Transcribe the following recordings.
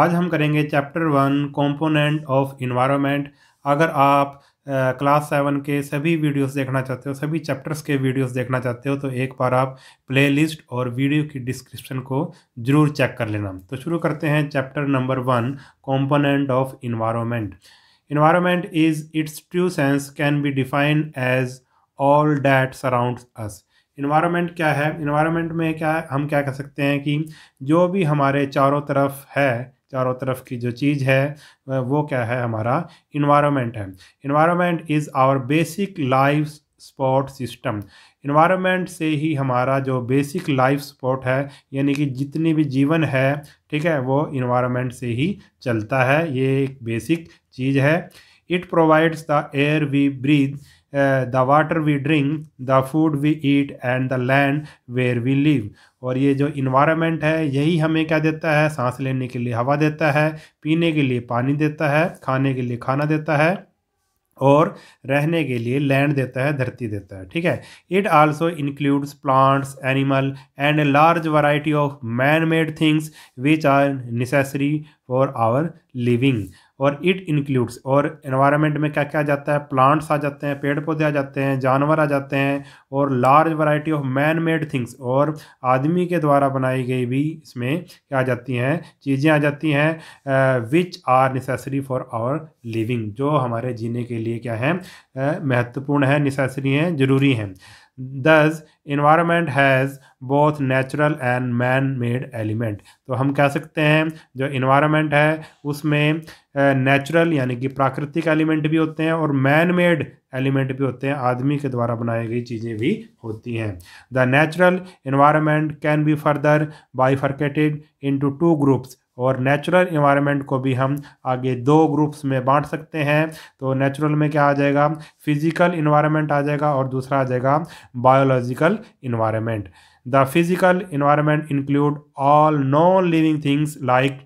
आज हम करेंगे chapter one component of environment अगर आप क्लास सेवन के सभी वीडियोस देखना चाहते हो सभी चैप्टर्स के वीडियोस देखना चाहते हो तो एक बार आप प्लेलिस्ट और वीडियो की डिस्क्रिप्शन को ज़रूर चेक कर लेना तो शुरू करते हैं chapter number one component of environment environment is its true sense can be defined as all that surround us environment क्या है इन्वायरमेंट में क्या हम क्या कह सकते हैं कि जो भी हमारे चारों तरफ है चारों तरफ की जो चीज़ है वो क्या है हमारा इन्वायरमेंट है environment is our basic life support system environment से ही हमारा जो बेसिक लाइफ सपोर्ट है यानी कि जितनी भी जीवन है ठीक है वो इन्वायरमेंट से ही चलता है ये एक बेसिक चीज़ है it provides the air we breathe the water we drink the food we eat and the land where we live और ये जो इन्वायरमेंट है यही हमें क्या देता है सांस लेने के लिए हवा देता है पीने के लिए पानी देता है खाने के लिए खाना देता है और रहने के लिए लैंड देता है धरती देता है ठीक है it also includes plants animal and a large variety of man made things which are necessary for our living और इट इंक्लूड्स और एनवायरनमेंट में क्या क्या जाता है प्लांट्स आ जाते हैं पेड़ पौधे आ जाते हैं जानवर आ जाते हैं और large variety of man made things और आदमी के द्वारा बनाई गई भी इसमें क्या आ जाती हैं चीज़ें आ जाती हैं which are necessary for our living जो हमारे जीने के लिए क्या है महत्वपूर्ण है नेसेसरी हैं ज़रूरी हैं thus environment has both natural and man made element तो हम कह सकते हैं जो इन्वायरमेंट है उसमें नेचुरल यानी कि प्राकृतिक एलिमेंट भी होते हैं और मैन मेड एलिमेंट भी होते हैं आदमी के द्वारा बनाई गई चीज़ें भी होती हैं the natural environment can be further bifurcated into two groups और नेचुरल इन्वायरमेंट को भी हम आगे दो ग्रुप्स में बांट सकते हैं तो नेचुरल में क्या आ जाएगा फिजिकल इन्वायरमेंट आ जाएगा और दूसरा आ जाएगा biological environment the physical environment include all non living things like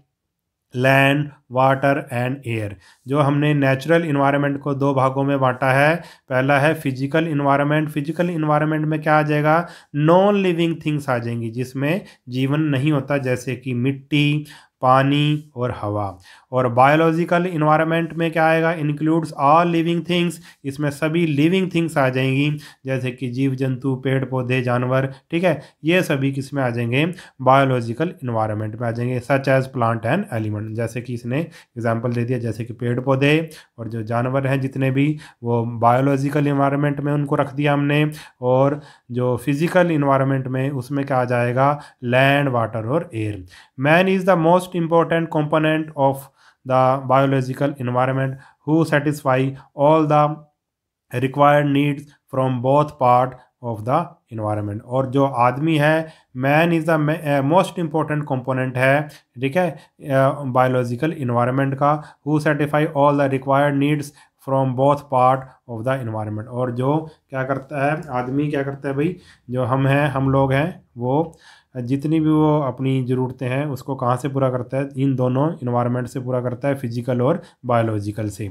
land water and air जो हमने नेचुरल इन्वायरमेंट को दो भागों में बांटा है पहला है फिजिकल इन्वायरमेंट फिजिकल इन्वायरमेंट में क्या आ जाएगा नॉन लिविंग थिंग्स आ जाएंगी जिसमें जीवन नहीं होता जैसे कि मिट्टी पानी और हवा और बायोलॉजिकल इन्वायरमेंट में क्या आएगा इंक्लूड्स ऑल लिविंग थिंग्स इसमें सभी लिविंग थिंग्स आ जाएंगी जैसे कि जीव जंतु पेड़ पौधे जानवर ठीक है ये सभी किस में आ जाएंगे बायोलॉजिकल इन्वायरमेंट में आ जाएंगे such as plant and element जैसे कि इसने एग्जाम्पल दे दिया जैसे कि पेड़ पौधे और जो जानवर हैं जितने भी वो बायोलॉजिकल इन्वायरमेंट में उनको रख दिया हमने और जो फिजिकल इन्वायरमेंट में उसमें क्या आ जाएगा लैंड वाटर और air man is the most important component of the biological environment who satisfy all the required needs from both part of the environment और जो आदमी है man is the most important component है ठीक है biological uh, environment का who satisfy all the required needs from both part of the environment और जो क्या करता है आदमी क्या करता है भाई जो हम हैं हम लोग हैं वो जितनी भी वो अपनी ज़रूरतें हैं उसको कहाँ से पूरा करता है इन दोनों इन्वायरमेंट से पूरा करता है फिजिकल और बायोलॉजिकल से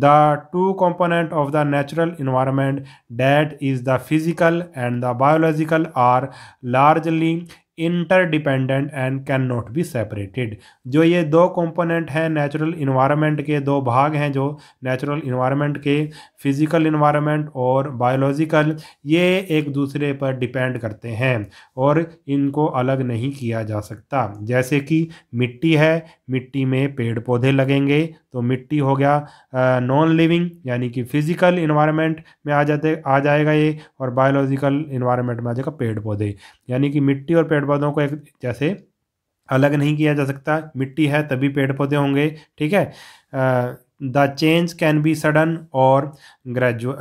the two component of the natural environment that is the physical and the biological are largely interdependent and can not be separated जो ये दो कंपोनेंट हैं नेचुरल इन्वायरमेंट के दो भाग हैं जो नेचुरल इन्वायरमेंट के फिजिकल इन्वायरमेंट और बायोलॉजिकल ये एक दूसरे पर डिपेंड करते हैं और इनको अलग नहीं किया जा सकता जैसे कि मिट्टी है मिट्टी में पेड़ पौधे लगेंगे तो मिट्टी हो गया नॉन लिविंग यानी कि फिजिकल इन्वायरमेंट में आ जाते आ जाएगा ये और बायोलॉजिकल इन्वायरमेंट में आ जाएगा पेड़ पौधे यानी कि मिट्टी और पेड़ पौधों को एक जैसे अलग नहीं किया जा सकता मिट्टी है तभी पेड़ पौधे होंगे ठीक है the change can be sudden और gradual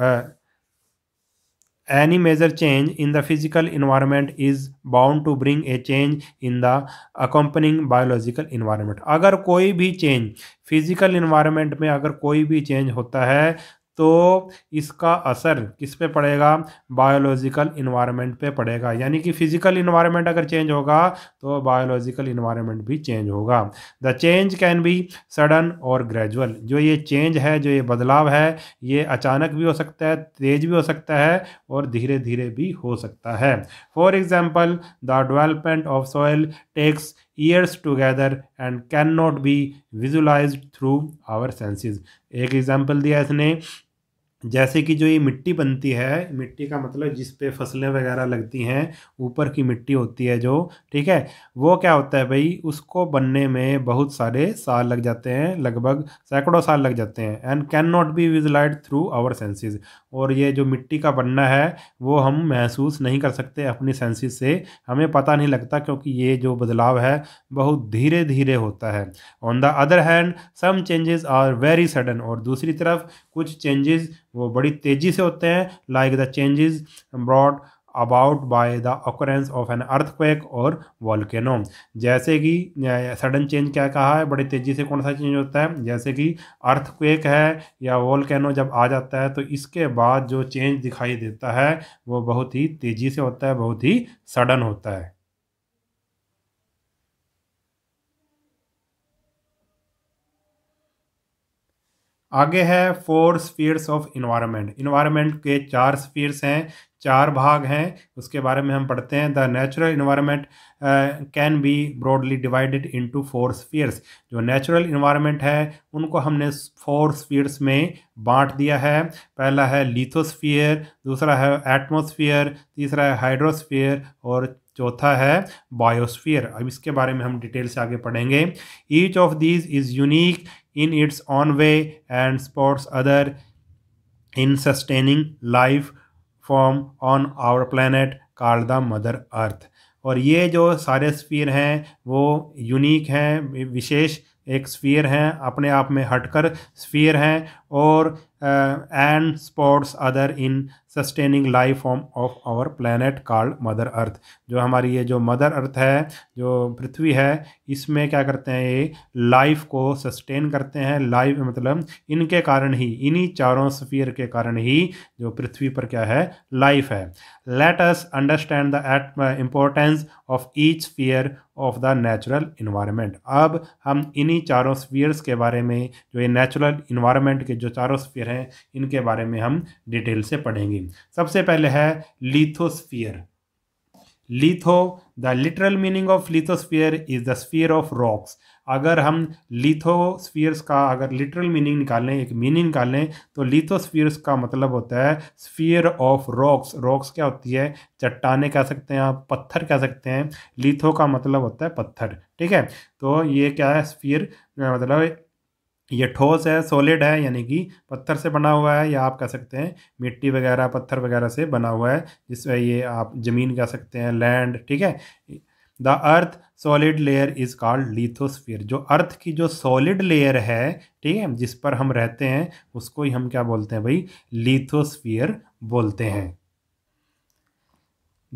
any major change in the physical environment is bound to bring a change in the accompanying biological environment अगर कोई भी change physical environment में अगर कोई भी change होता है तो इसका असर किस पे पड़ेगा बायोलॉजिकल इन्वायरमेंट पे पड़ेगा यानी कि फिजिकल इन्वायरमेंट अगर चेंज होगा तो बायोलॉजिकल इन्वायरमेंट भी चेंज होगा the change can be sudden और ग्रेजुअल जो ये चेंज है जो ये बदलाव है ये अचानक भी हो सकता है तेज भी हो सकता है और धीरे धीरे भी हो सकता है for example the development of soil takes years together and can not be visualise through our senses एक एग्जाम्पल दिया इसने जैसे कि जो ये मिट्टी बनती है मिट्टी का मतलब जिस पे फसलें वगैरह लगती हैं ऊपर की मिट्टी होती है जो ठीक है वो क्या होता है भाई उसको बनने में बहुत सारे साल लग जाते हैं लगभग सैकड़ों साल लग जाते हैं and can not be visualised through our senses और ये जो मिट्टी का बनना है वो हम महसूस नहीं कर सकते अपनी सेंसेस से हमें पता नहीं लगता क्योंकि ये जो बदलाव है बहुत धीरे धीरे होता है on the other hand some changes are very sudden और दूसरी तरफ कुछ चेंजेस वो बड़ी तेज़ी से होते हैं like the changes brought about by the occurrence of an earthquake और वॉलकेनो जैसे कि सडन चेंज क्या कहा है बड़ी तेज़ी से कौन सा चेंज होता है जैसे कि अर्थक्वेक है या वॉलकेनो जब आ जाता है तो इसके बाद जो चेंज दिखाई देता है वो बहुत ही तेज़ी से होता है बहुत ही सडन होता है आगे है four spheres of environment environment के चार स्पीयर्स हैं चार भाग हैं उसके बारे में हम पढ़ते हैं the natural environment can be broadly divided into four spheres जो नेचुरल इन्वायरमेंट है उनको हमने फोर स्पीयर्स में बांट दिया है पहला है लिथोस्फीयर दूसरा है एटमोसफियर तीसरा है हाइड्रोस्फीयर और चौथा है बायोस्फीयर अब इसके बारे में हम डिटेल से आगे पढ़ेंगे each of these is unique in its own way and supports other in sustaining life form on our planet called the mother earth और ये जो सारे स्फीयर हैं वो यूनिक हैं विशेष एक स्फीयर हैं अपने आप में हटकर स्फीयर हैं और Uh, and supports other in sustaining life form of our planet called mother earth जो हमारी ये जो मदर अर्थ है जो पृथ्वी है इसमें क्या करते हैं ये लाइफ को सस्टेन करते हैं लाइफ मतलब इनके कारण ही इन्हीं चारों स्फीयर के कारण ही जो पृथ्वी पर क्या है लाइफ है let us understand the importance of each sphere of the natural environment अब हम इन्हीं चारों स्फीयर्स के बारे में जो ये नेचुरल इन्वायरमेंट के जो चारों स्फीयर हैं हैं इनके बारे में हम डिटेल से पढ़ेंगे सबसे पहले है lithosphere litho the literal meaning of lithosphere is the sphere of rocks अगर हम लिथोस्फियर्स का अगर लिटरल मीनिंग निकालें एक मीनिंग निकालें तो लिथोस्फियर्स का मतलब होता है स्फियर ऑफ रॉक्स रॉक्स क्या होती है चट्टाने कह सकते हैं आप पत्थर कह सकते हैं लिथो का मतलब होता है पत्थर ठीक है तो ये क्या है स्फियर मतलब ये ठोस है सॉलिड है यानी कि पत्थर से बना हुआ है या आप कह सकते हैं मिट्टी वगैरह पत्थर वगैरह से बना हुआ है जिसमें ये आप ज़मीन कह सकते हैं लैंड ठीक है the earth solid layer is called lithosphere जो अर्थ की जो सॉलिड लेयर है ठीक है जिस पर हम रहते हैं उसको ही हम क्या बोलते हैं भाई लिथोस्फीयर बोलते हैं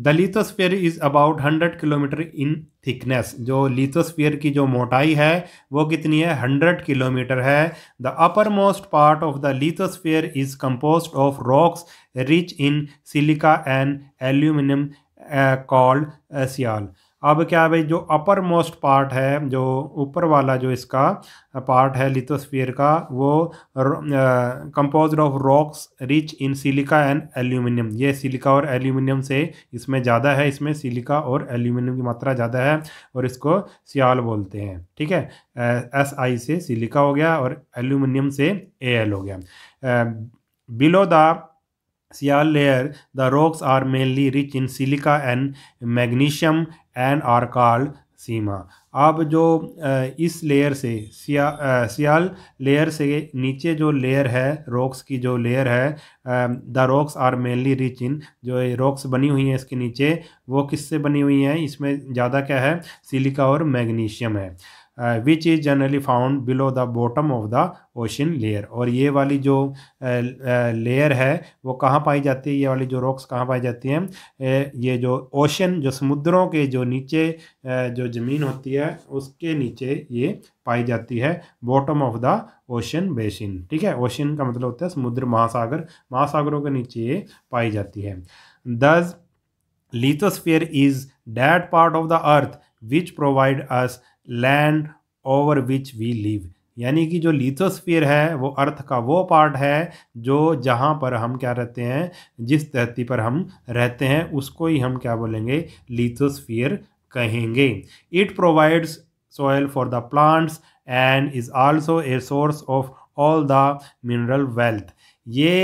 the lithosphere is about 100 kilometre in thickness जो लिथोस्फीयर की जो मोटाई है वो कितनी है 100 किलोमीटर है the uppermost part of the lithosphere is compose of rocks rich in silica and aluminium called sial अब क्या भाई जो अपर मोस्ट पार्ट है जो ऊपर वाला जो इसका पार्ट है लिथोस्फीयर का वो compose of rocks rich in silica and aluminium ये सिलिका और एल्यूमिनियम से इसमें ज़्यादा है इसमें सिलिका और एल्यूमिनियम की मात्रा ज़्यादा है और इसको सियाल बोलते हैं ठीक है एस आई से सिलिका हो गया और एल्यूमिनियम से ए एल हो गया below the sial layer the rocks are mainly rich in silica and magnesium and are call sima अब जो इस लेयर से सिया सियाल लेयर से नीचे जो लेयर है रॉक्स की जो लेयर है the rocks are mainly rich in जो रॉक्स बनी हुई हैं इसके नीचे वो किससे बनी हुई हैं इसमें ज़्यादा क्या है सिलिका और मैग्नीशियम है which is generally found below the bottom of the ocean layer और ये वाली जो लेयर uh, uh, है वो कहाँ पाई जाती है ये वाली जो रॉक्स कहाँ पाई जाती हैं ये जो ओशन जो समुद्रों के जो नीचे uh, जो ज़मीन होती है उसके नीचे ये पाई जाती है bottom of the ocean basin ठीक है ओशन का मतलब होता है समुद्र महासागर महासागरों के नीचे ये पाई जाती है thus lithosphere is that part of the earth which provide us land over which we live यानी कि जो लिथोस्फीयर है वो अर्थ का वो पार्ट है जो जहाँ पर हम क्या रहते हैं जिस धरती पर हम रहते हैं उसको ही हम क्या बोलेंगे लिथोस्फीयर कहेंगे it provides soil for the plants and is also a source of all the mineral wealth ये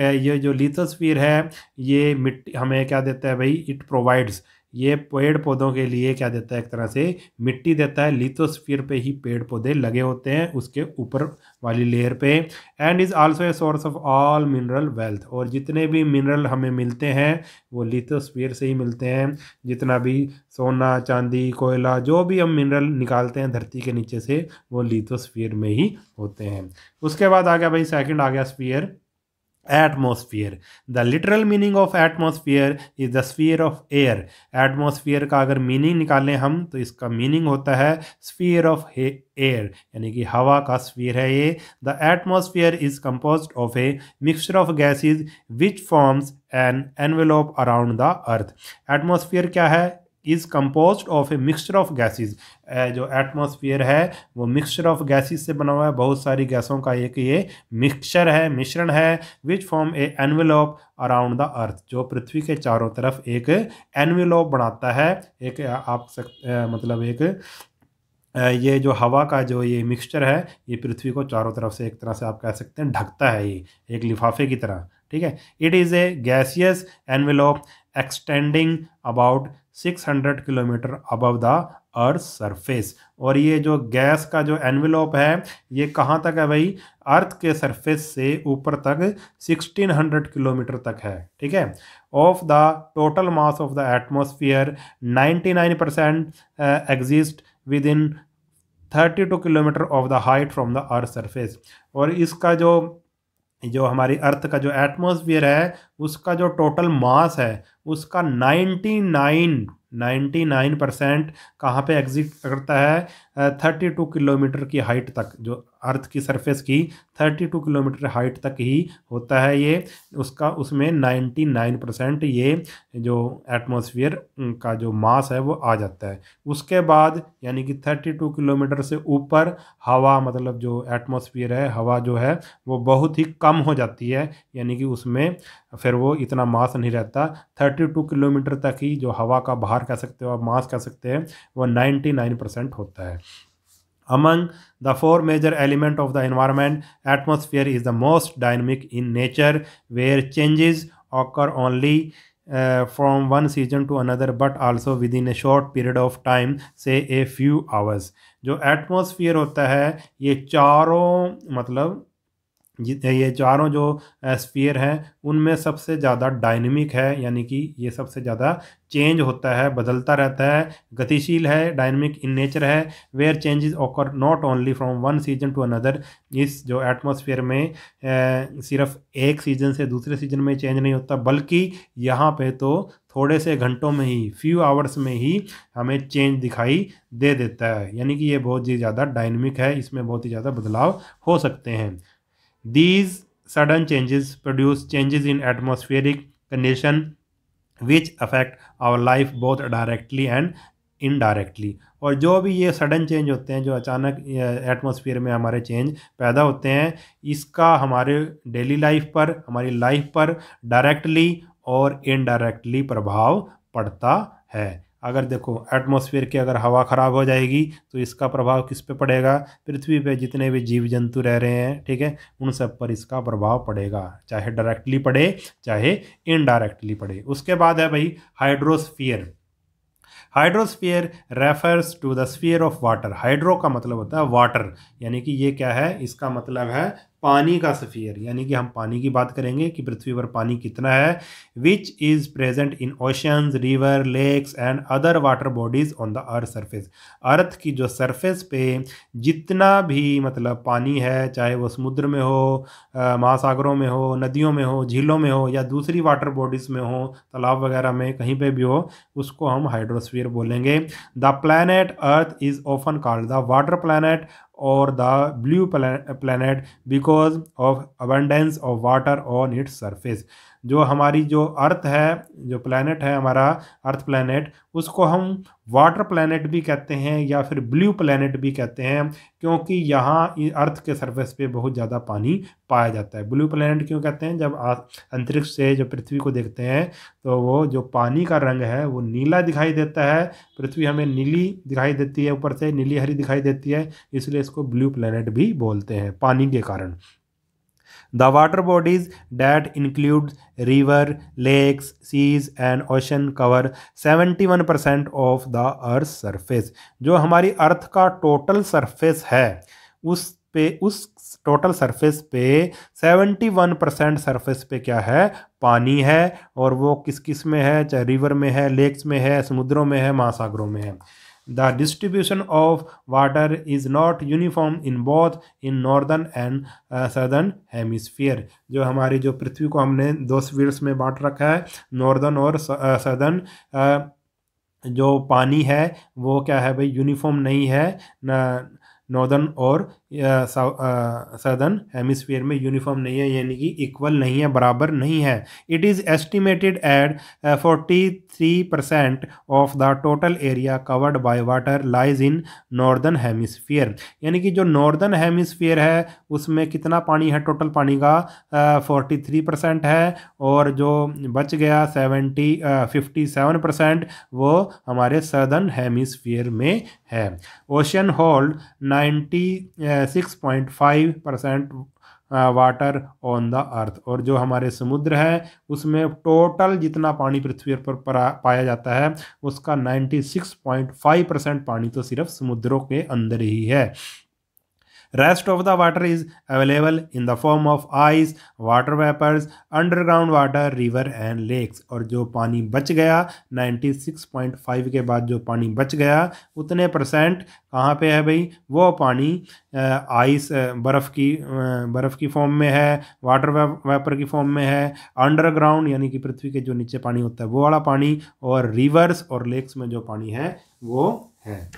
ये जो लिथोस्फीयर है ये मिट्टी हमें क्या देता है भाई इट प्रोवाइड्स ये पेड़ पौधों के लिए क्या देता है एक तरह से मिट्टी देता है लिथोस्फीयर पे ही पेड़ पौधे लगे होते हैं उसके ऊपर वाली लेयर पे and is also a source of all mineral wealth और जितने भी मिनरल हमें मिलते हैं वो लिथोस्फीयर से ही मिलते हैं जितना भी सोना चांदी कोयला जो भी हम मिनरल निकालते हैं धरती के नीचे से वो लिथोस्फीयर में ही होते हैं उसके बाद आ गया भाई सेकेंड आ गया sphere atmosphere the literal meaning of atmosphere is the sphere of air atmosphere का अगर मीनिंग निकालें हम तो इसका मीनिंग होता है स्फीयर ऑफ एयर यानी कि हवा का स्फीयर है ये the atmosphere is compose of a mixture of gases which forms an envelope around the earth atmosphere क्या है is compose of a mixture of gases जो एटमॉस्फेयर है वो मिक्सचर ऑफ गैसेस से बना हुआ है बहुत सारी गैसों का एक ये मिक्सचर है मिश्रण है which form a envelope around the earth जो पृथ्वी के चारों तरफ एक एनवेलोप बनाता है एक आप सक मतलब एक ये जो हवा का जो ये मिक्सचर है ये पृथ्वी को चारों तरफ से एक तरह से आप कह सकते हैं ढकता है ये एक लिफाफे की तरह ठीक है it is a gaseous envelope extending about 600 kilometre above the earth surface और ये जो गैस का जो एनविलोप है ये कहाँ तक है भाई अर्थ के सरफेस से ऊपर तक 1600 किलोमीटर तक है ठीक है of the total mass of the ninety 99 percent exist within thirty two kilometre of the height from the earth surface और इसका जो जो हमारी अर्थ का जो एटमोसफियर है उसका जो टोटल मास है उसका ninety nine ninety nine percent कहाँ पर एग्जिट करता है थर्टी टू किलोमीटर की हाइट तक जो अर्थ की सरफेस की थर्टी टू किलोमीटर हाइट तक ही होता है ये उसका उसमें नाइन्टी नाइन परसेंट ये जो एटमॉस्फेयर का जो मास है वो आ जाता है उसके बाद यानी कि थर्टी टू किलोमीटर से ऊपर हवा मतलब जो एटमॉस्फेयर है हवा जो है वो बहुत ही कम हो जाती है यानी कि उसमें फिर वो इतना मास नहीं रहता थर्टी टू किलोमीटर तक ही जो हवा का बाहर कह सकते हो आप मास कह सकते हैं वो नाइन्टी नाइन परसेंट होता है among the four major element of the environment atmosphere is the most dynamic in nature where changes occur only from one season to another but also within a short period of time say a few hours जो atmosphere होता है ये चारों मतलब ये चारों जो spear हैं उनमें सबसे ज़्यादा डायनेमिक है यानी कि ये सबसे ज़्यादा चेंज होता है बदलता रहता है गतिशील है डायनेमिक इन नेचर है where changes occur not only from one season to another इस जो एटमॉस्फेयर में ए, सिर्फ एक सीजन से दूसरे सीजन में चेंज नहीं होता बल्कि यहाँ पे तो थोड़े से घंटों में ही फ्यू आवर्स में ही हमें चेंज दिखाई दे देता है यानी कि ये बहुत ही ज़्यादा डायनेमिक है इसमें बहुत ही ज़्यादा बदलाव हो सकते हैं These sudden changes produce changes in atmospheric condition which affect our life both directly and indirectly और जो भी ये सडन चेंज होते हैं जो अचानक एटमोसफियर में हमारे चेंज पैदा होते हैं इसका हमारे डेली लाइफ पर हमारी लाइफ पर डायरेक्टली और इनडायरेक्टली प्रभाव पड़ता है अगर देखो एटमॉस्फेयर की अगर हवा ख़राब हो जाएगी तो इसका प्रभाव किस पे पड़ेगा पृथ्वी पे जितने भी जीव जंतु रह रहे हैं ठीक है उन सब पर इसका प्रभाव पड़ेगा चाहे डायरेक्टली पड़े चाहे इनडायरेक्टली पड़े उसके बाद है भाई hydrosphere hydrosphere refers to the sphere of water hydro का मतलब होता है वाटर यानी कि ये क्या है इसका मतलब है पानी का सफ़ियर यानी कि हम पानी की बात करेंगे कि पृथ्वी पर पानी कितना है which is present in oceans river lakes and other water bodies on the earth surface earth की जो सरफेस पे जितना भी मतलब पानी है चाहे वो समुद्र में हो महासागरों में हो नदियों में हो झीलों में हो या दूसरी वाटर बॉडीज़ में हो तालाब वगैरह में कहीं पे भी हो उसको हम हाइड्रोस्फीयर बोलेंगे the planet earth is often called the water planet or the blue planet because of abundance of water on its surface जो हमारी जो अर्थ है जो प्लानट है हमारा अर्थ प्लानट उसको हम वाटर प्लानट भी कहते हैं या फिर ब्लू प्लानट भी कहते हैं क्योंकि यहाँ अर्थ के सरफेस पे बहुत ज़्यादा पानी पाया जाता है ब्लू प्लानट क्यों कहते हैं जब अंतरिक्ष से जो पृथ्वी को देखते हैं तो वो जो पानी का रंग है वो नीला दिखाई देता है पृथ्वी हमें नीली दिखाई देती है ऊपर से नीली हरी दिखाई देती है इसलिए इसको ब्लू प्लानट भी बोलते हैं पानी के कारण the water bodies that bodies river lakes seas and ocean cover seventy one percent of the earth surface जो हमारी अर्थ का टोटल सरफेस है उस पे उस टोटल सरफेस पे सेवेंटी वन परसेंट सरफेस पे क्या है पानी है और वो किस किस में है चाहे रिवर में है लेक्स में है समुद्रों में है महासागरों में है The distribution of water is not uniform in both in northern and southern hemisphere. जो हमारी जो पृथ्वी को हमने दो स्वीट्स में बांट रखा है नॉर्दर्न और सदर्न जो पानी है वो क्या है भाई यूनिफॉर्म नहीं है नॉर्दर्न और सदर्न हेमिसफेयर में यूनिफॉर्म नहीं है यानी कि इक्वल नहीं है बराबर नहीं है it is estimated at forty three percent of the total area covered by water lies in northern hemisphere यानी कि जो नॉर्दर्न हेमिसफेयर है उसमें कितना पानी है टोटल पानी का फोर्टी थ्री परसेंट है और जो बच गया सेवेंटी फिफ्टी सेवन परसेंट वो हमारे सदर्न हेमिसफेयर में है ocean hold ninety six point five percent water on the earth और जो हमारे समुद्र है उसमें टोटल जितना पानी पृथ्वी पर पाया जाता है उसका ninety six point five percent पानी तो सिर्फ समुद्रों के अंदर ही है Rest of the water is available in the form of ice, water vapors, underground water, river and lakes. और जो पानी बच गया 96.5 के बाद जो पानी बच गया उतने परसेंट कहाँ पे है भाई वो पानी आइस बर्फ़ की बर्फ़ की फॉर्म में है वाटर वेपर की फॉर्म में है अंडरग्राउंड यानी कि पृथ्वी के जो नीचे पानी होता है वो वाला पानी और रिवर्स और लेक्स में जो पानी है वो है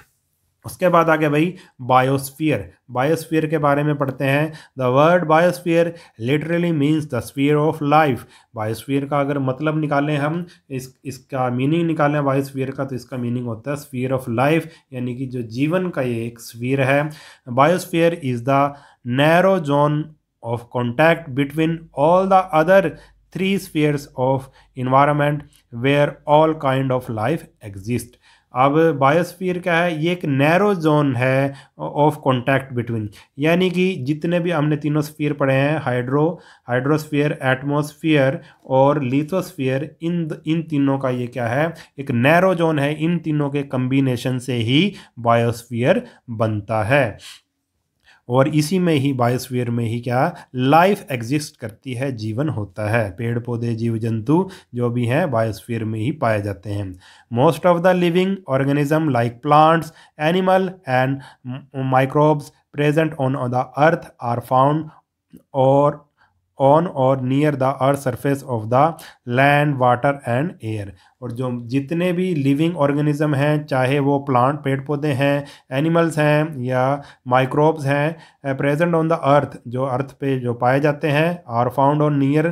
उसके बाद आगे भाई बायोस्फीयर बायोस्फीयर के बारे में पढ़ते हैं the word biosphere literally means the sphere of life biosphere का अगर मतलब निकालें हम इस इसका मीनिंग निकालें बायोस्फीयर का तो इसका मीनिंग होता है स्फीयर ऑफ लाइफ यानी कि जो जीवन का ये एक स्फीयर है biosphere is the narrow zone of contact between all the other three spheres of environment where all kind of life exist अब बायोस्फीयर क्या है ये एक नैरो जोन है ऑफ कॉन्टैक्ट बिटवीन यानी कि जितने भी हमने तीनों स्फीयर पढ़े हैं हाइड्रो हाइड्रोस्फीयर एटमोसफियर और लिथोस्फीयर इन इन तीनों का ये क्या है एक नैरो जोन है इन तीनों के कम्बिनेशन से ही बायोस्फीयर बनता है और इसी में ही बायोस्फीयर में ही क्या लाइफ एग्जिस्ट करती है जीवन होता है पेड़ पौधे जीव जंतु जो भी हैं बायोस्फीयर में ही पाए जाते हैं most of the living organism like plants animal and microbes present on the earth are found or on or near the earth surface of the land water and air और जो जितने भी लिविंग ऑर्गेनिज्म हैं चाहे वो plant पेड़ पौधे हैं एनिमल्स हैं या माइक्रोब्स हैं प्रेजेंट ऑन द अर्थ जो अर्थ पे जो पाए जाते हैं are found on near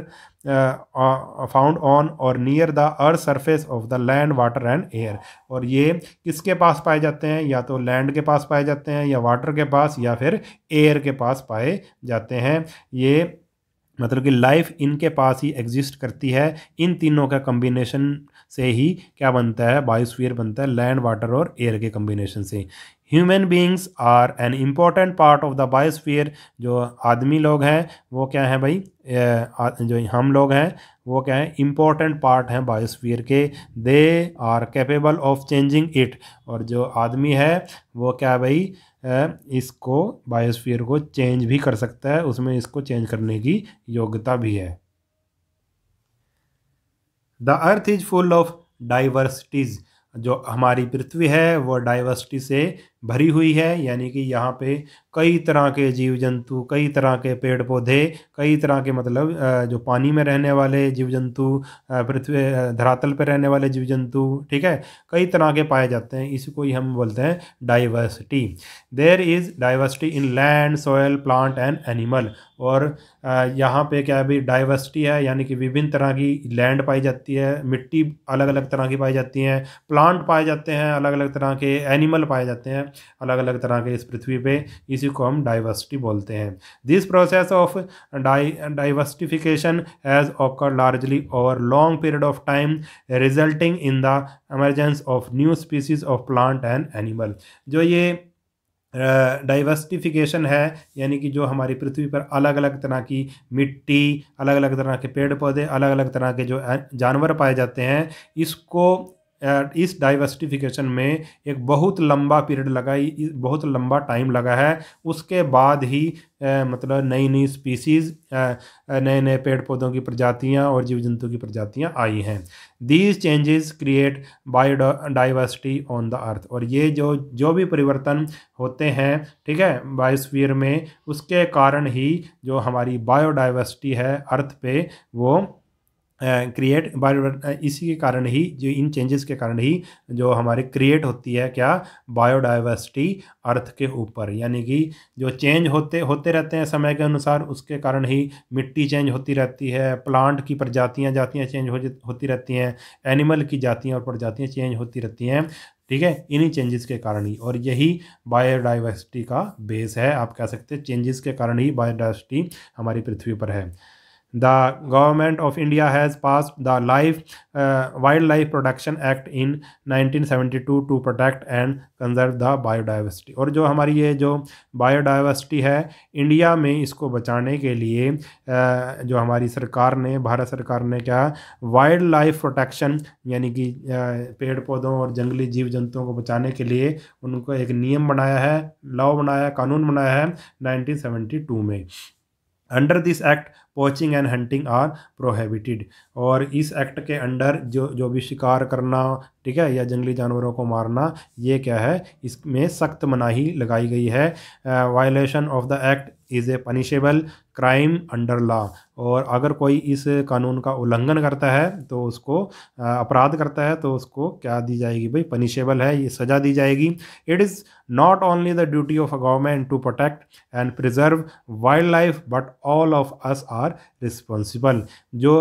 found on or near the earth surface of the land water and air और ये किसके पास पाए जाते हैं या तो लैंड के पास पाए जाते हैं या वाटर के पास या फिर एयर के पास पाए जाते हैं ये मतलब कि लाइफ इनके पास ही एग्जिस्ट करती है इन तीनों का कम्बिनेशन से ही क्या बनता है बायोस्फीयर बनता है लैंड वाटर और एयर के कम्बिनेशन से human beings are an important part of the biosphere जो आदमी लोग हैं वो क्या है भाई जो हम लोग हैं वो क्या है इम्पॉर्टेंट पार्ट हैं बायोस्फीयर के they are capable of changing it और जो आदमी है वो क्या है भाई इसको बायोस्फीयर को चेंज भी कर सकता है उसमें इसको चेंज करने की योग्यता भी है the earth is full of diversities जो हमारी पृथ्वी है वह डाइवर्सिटी से भरी हुई है यानी कि यहाँ पे कई तरह के जीव जंतु कई तरह के पेड़ पौधे कई तरह के मतलब जो पानी में रहने वाले जीव जंतु पृथ्वी धरातल पर रहने वाले जीव जंतु ठीक है कई तरह के पाए जाते हैं इसको ही हम बोलते हैं diversity there is diversity in land soil plant and animal और यहाँ पे क्या अभी डाइवर्सिटी है यानी कि विभिन्न तरह की लैंड पाई जाती है मिट्टी अलग अलग तरह की पाई जाती हैं प्लांट पाए जाते हैं अलग अलग तरह के एनिमल पाए जाते हैं अलग अलग तरह के इस पृथ्वी पे इसी को हम डाइवर्सिटी बोलते हैं this process of di diversification has occur largely over long period of time resulting in the emergence of new species of plant and animal जो ये डाइवर्सिफिकेशन uh, है यानी कि जो हमारी पृथ्वी पर अलग अलग तरह की मिट्टी अलग अलग तरह के पेड़ पौधे अलग अलग तरह के जो जानवर पाए जाते हैं इसको इस डाइवर्सिफिकेशन में एक बहुत लंबा पीरियड लगा बहुत लंबा टाइम लगा है उसके बाद ही मतलब नई नई स्पीसीज नए नए पेड़ पौधों की प्रजातियां और जीव जंतु की प्रजातियां आई हैं these changes create biodiversity on the earth और ये जो जो भी परिवर्तन होते हैं ठीक है बायोस्फीयर में उसके कारण ही जो हमारी बायोडाइवर्सिटी है अर्थ पे वो क्रिएट बायो इसी के कारण ही जो इन चेंजेस के कारण ही जो हमारे क्रिएट होती है क्या बायोडाइवर्सिटी अर्थ के ऊपर यानी कि जो चेंज होते होते रहते हैं समय के अनुसार उसके कारण ही मिट्टी चेंज होती रहती है प्लांट की प्रजातियां जातियां चेंज हो होती रहती हैं एनिमल की जातियां और प्रजातियां चेंज होती रहती हैं ठीक है इन्हीं चेंजेस के कारण ही और यही बायोडाइवर्सिटी का बेस है आप कह सकते हैं चेंजेस के कारण ही बायोडाइवर्सिटी हमारी पृथ्वी पर है of India has pass the life wild life protection act in nineteen seventy 1972 to protect and conserve the biodiversity और जो हमारी ये जो बायोडाइवर्सिटी है इंडिया में इसको बचाने के लिए uh, जो हमारी सरकार ने भारत सरकार ने क्या वाइल्ड लाइफ प्रोटेक्शन यानी कि uh, पेड़ पौधों और जंगली जीव जंतुओं को बचाने के लिए उनको एक नियम बनाया है लॉ बनाया कानून बनाया है टू में under this act poaching and hunting are prohibited और इस एक्ट के अंडर जो जो भी शिकार करना ठीक है या जंगली जानवरों को मारना ये क्या है इसमें सख्त मनाही लगाई गई है violation of the act is a punishable crime under law और अगर कोई इस कानून का उल्लंघन करता है तो उसको अपराध करता है तो उसको क्या दी जाएगी भाई पनिशेबल है ये सज़ा दी जाएगी it is not only the duty of a government to protect and preserve wild life but all of us are are responsible जो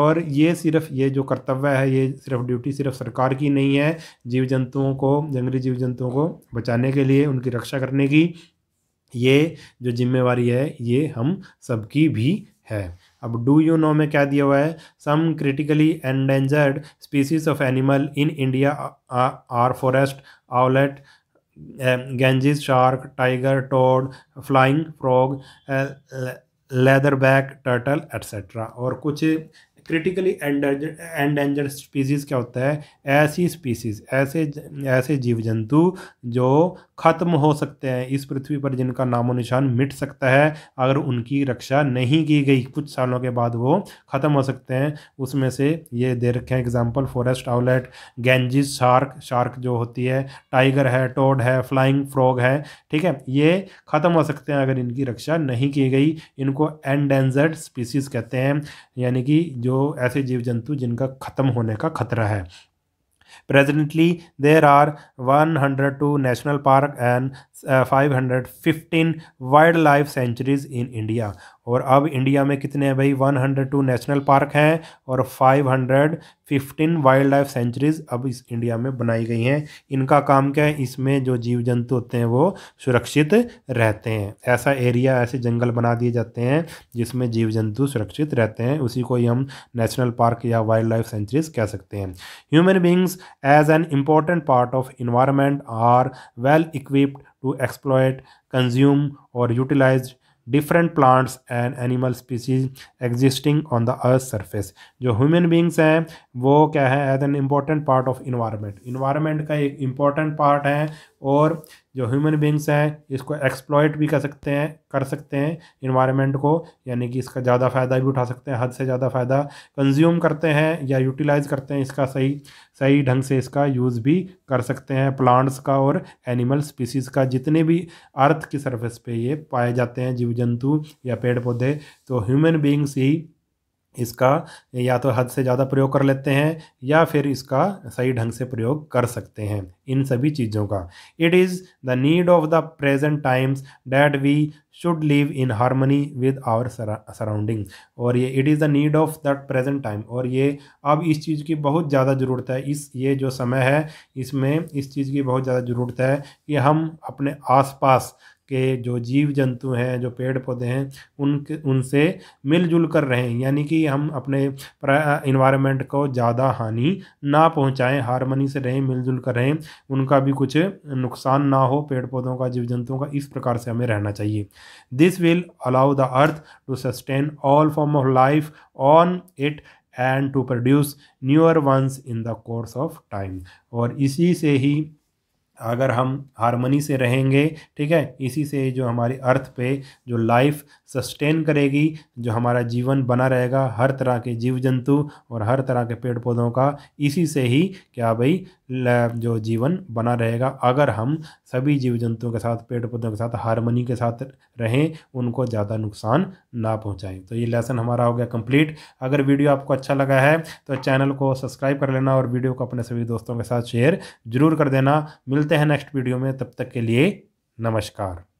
और ये सिर्फ ये जो कर्तव्य है ये सिर्फ ड्यूटी सिर्फ सरकार की नहीं है जीव जंतुओं को जंगली जीव जंतुओं को बचाने के लिए उनकी रक्षा करने की ये जो जिम्मेवारी है ये हम सबकी भी है अब डू यू नो में क्या दिया हुआ है some critically endangered species of animal in India are forest owlet Ganges shark tiger toad flying frog leatherback turtle etcetera और कुछ क्रिटिकली एंडेंजर्ड स्पीसीज क्या होता है ऐसी स्पीसीज ऐसे ऐसे जीव जंतु जो ख़त्म हो सकते हैं इस पृथ्वी पर जिनका नामो निशान मिट सकता है अगर उनकी रक्षा नहीं की गई कुछ सालों के बाद वो ख़त्म हो सकते हैं उसमें से ये दे रखे हैं example forest owlet Ganges shark shark जो होती है टाइगर है टोड है फ्लाइंग फ्रॉग है ठीक है ये ख़त्म हो सकते हैं अगर इनकी रक्षा नहीं की गई इनको एंडेंजर्ड स्पीसीज कहते हैं यानी कि जो ऐसे जीव जंतु जिनका खत्म होने का खतरा है presently there are one hundred two national park and five hundred fifteen wild life sanctuaries in India और अब इंडिया में कितने हैं भाई 102 नेशनल पार्क हैं और 515 वाइल्ड लाइफ सेंचुरीज अब इस इंडिया में बनाई गई हैं इनका काम क्या है इसमें जो जीव जंतु होते हैं वो सुरक्षित रहते हैं ऐसा एरिया ऐसे जंगल बना दिए जाते हैं जिसमें जीव जंतु सुरक्षित रहते हैं उसी को ही हम नेशनल पार्क या वाइल्ड लाइफ सेंचुरीज कह सकते हैं human beings as an important part of environment are well equipped to exploit consume और utilize different plants and animal species existing on the earth surface जो ह्यूमन बींग्स हैं वो क्या है as an important part of environment environment का एक important part है और जो ह्यूमन बींग्स हैं इसको एक्सप्लॉयट भी कर सकते हैं कर सकते हैं इन्वायरमेंट को यानी कि इसका ज़्यादा फ़ायदा भी उठा सकते हैं हद से ज़्यादा फ़ायदा कंज्यूम करते हैं या यूटिलाइज़ करते हैं इसका सही सही ढंग से इसका यूज़ भी कर सकते हैं प्लांट्स का और एनिमल स्पीसीज़ का जितने भी अर्थ की सर्फेस पर ये पाए जाते हैं जीव जंतु या पेड़ पौधे तो ह्यूमन बींग्स ही इसका या तो हद से ज़्यादा प्रयोग कर लेते हैं या फिर इसका सही ढंग से प्रयोग कर सकते हैं इन सभी चीज़ों का it is the need of the present times that we should live in harmony with our surrounding और ये it is the need of that present time और ये अब इस चीज़ की बहुत ज़्यादा ज़रूरत है इस ये जो समय है इसमें इस चीज़ की बहुत ज़्यादा ज़रूरत है कि हम अपने आसपास के जो जीव जंतु हैं जो पेड़ पौधे हैं उन उनसे मिलजुल कर रहें यानी कि हम अपने इन्वायरमेंट को ज़्यादा हानि ना पहुँचाएँ हारमनी से रहें मिलजुल कर रहें उनका भी कुछ नुकसान ना हो पेड़ पौधों का जीव जंतुओं का इस प्रकार से हमें रहना चाहिए this will allow the earth to sustain all form of life on it and to produce newer ones in the course of time और इसी से ही अगर हम हारमनी से रहेंगे ठीक है इसी से जो हमारी अर्थ पे जो लाइफ सस्टेन करेगी जो हमारा जीवन बना रहेगा हर तरह के जीव जंतु और हर तरह के पेड़ पौधों का इसी से ही क्या भाई जो जीवन बना रहेगा अगर हम सभी जीव जंतुओं के साथ पेड़ पौधों के साथ हारमोनी के साथ रहें उनको ज़्यादा नुकसान ना पहुँचाएँ तो ये लेसन हमारा हो गया कंप्लीट अगर वीडियो आपको अच्छा लगा है तो चैनल को सब्सक्राइब कर लेना और वीडियो को अपने सभी दोस्तों के साथ शेयर ज़रूर कर देना मिलते हैं नेक्स्ट वीडियो में तब तक के लिए नमस्कार